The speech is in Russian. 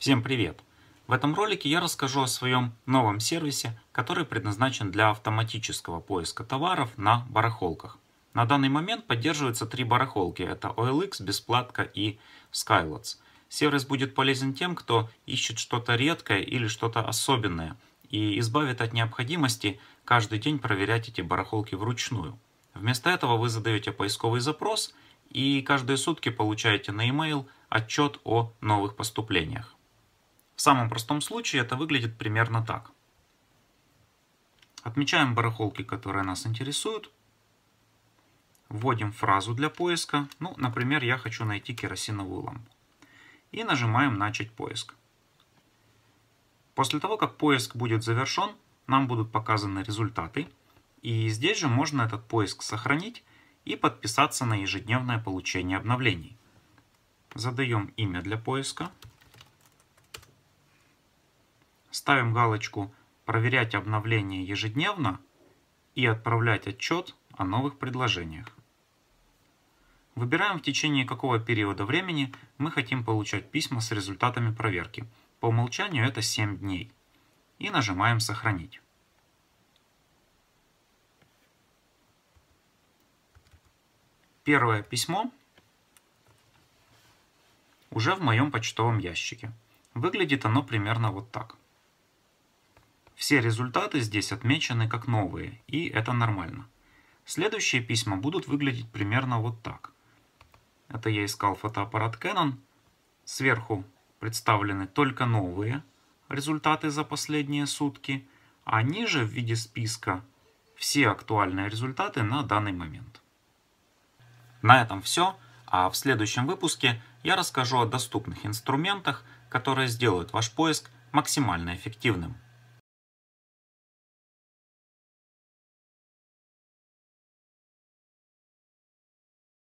Всем привет! В этом ролике я расскажу о своем новом сервисе, который предназначен для автоматического поиска товаров на барахолках. На данный момент поддерживаются три барахолки. Это OLX, Бесплатка и Skylots. Сервис будет полезен тем, кто ищет что-то редкое или что-то особенное и избавит от необходимости каждый день проверять эти барахолки вручную. Вместо этого вы задаете поисковый запрос и каждые сутки получаете на e-mail отчет о новых поступлениях. В самом простом случае это выглядит примерно так. Отмечаем барахолки, которые нас интересуют. Вводим фразу для поиска. Ну, например, я хочу найти керосиновую лампу. И нажимаем «Начать поиск». После того, как поиск будет завершен, нам будут показаны результаты. И здесь же можно этот поиск сохранить и подписаться на ежедневное получение обновлений. Задаем имя для поиска. Ставим галочку «Проверять обновление ежедневно» и «Отправлять отчет о новых предложениях». Выбираем в течение какого периода времени мы хотим получать письма с результатами проверки. По умолчанию это 7 дней. И нажимаем «Сохранить». Первое письмо уже в моем почтовом ящике. Выглядит оно примерно вот так. Все результаты здесь отмечены как новые, и это нормально. Следующие письма будут выглядеть примерно вот так. Это я искал фотоаппарат Canon. Сверху представлены только новые результаты за последние сутки, а ниже в виде списка все актуальные результаты на данный момент. На этом все, а в следующем выпуске я расскажу о доступных инструментах, которые сделают ваш поиск максимально эффективным.